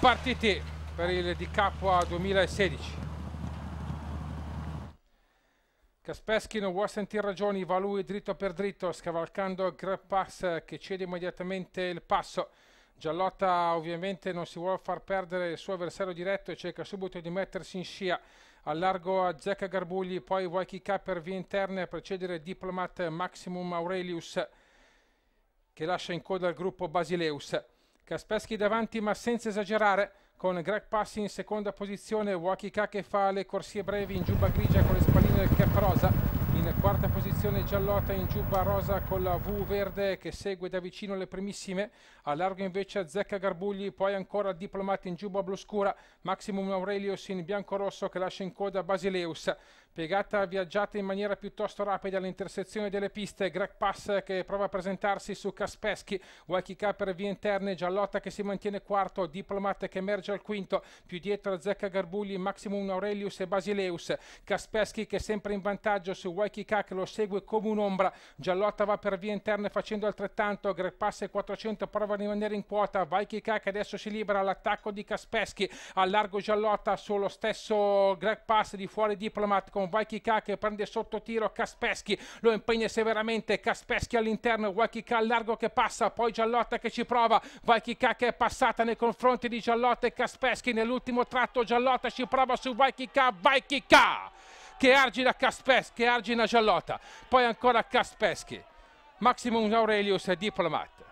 partite per il di Capua 2016. Kaspersky non vuole sentire ragioni, va lui dritto per dritto, scavalcando Grab Pass che cede immediatamente il passo. Giallotta ovviamente non si vuole far perdere il suo avversario diretto e cerca subito di mettersi in scia. Allargo a Zecca Garbugli, poi vuoi kick per via interna per precedere Diplomat Maximum Aurelius che lascia in coda il gruppo Basileus. Kaspersky davanti ma senza esagerare, con Greg Passi in seconda posizione, Wakika che fa le corsie brevi in giubba grigia con le spalline del cap rosa, in quarta posizione Giallotta in giubba rosa con la V verde che segue da vicino le primissime, a largo invece Zecca Garbugli, poi ancora Diplomati in giubba blu scura, Maximum Aurelius in bianco rosso che lascia in coda Basileus, Piegata viaggiata in maniera piuttosto rapida all'intersezione delle piste, Greg Pass che prova a presentarsi su Kaspeschi, Waikika per vie interne, Giallotta che si mantiene quarto, Diplomat che emerge al quinto, più dietro Zecca Garbugli, Maximum Aurelius e Basileus, Kaspeschi che è sempre in vantaggio su Waikika che lo segue come un'ombra, Giallotta va per vie interne facendo altrettanto, Greg Pass e 400 prova a rimanere in quota, Waikika che adesso si libera all'attacco di Kaspeschi, allargo Giallotta sullo stesso Greg Pass di fuori Diplomat con Valkica che prende sotto tiro Kaspeschi, lo impegna severamente Kaspeschi all'interno, Valkica al largo che passa, poi Giallotta che ci prova, Valkica che è passata nei confronti di Giallotta e Kaspeschi nell'ultimo tratto Giallotta ci prova su Valkica, Valkica che argina Kaspeschi, che argina Giallotta, poi ancora Kaspeschi. Maximum Aurelius è diplomat.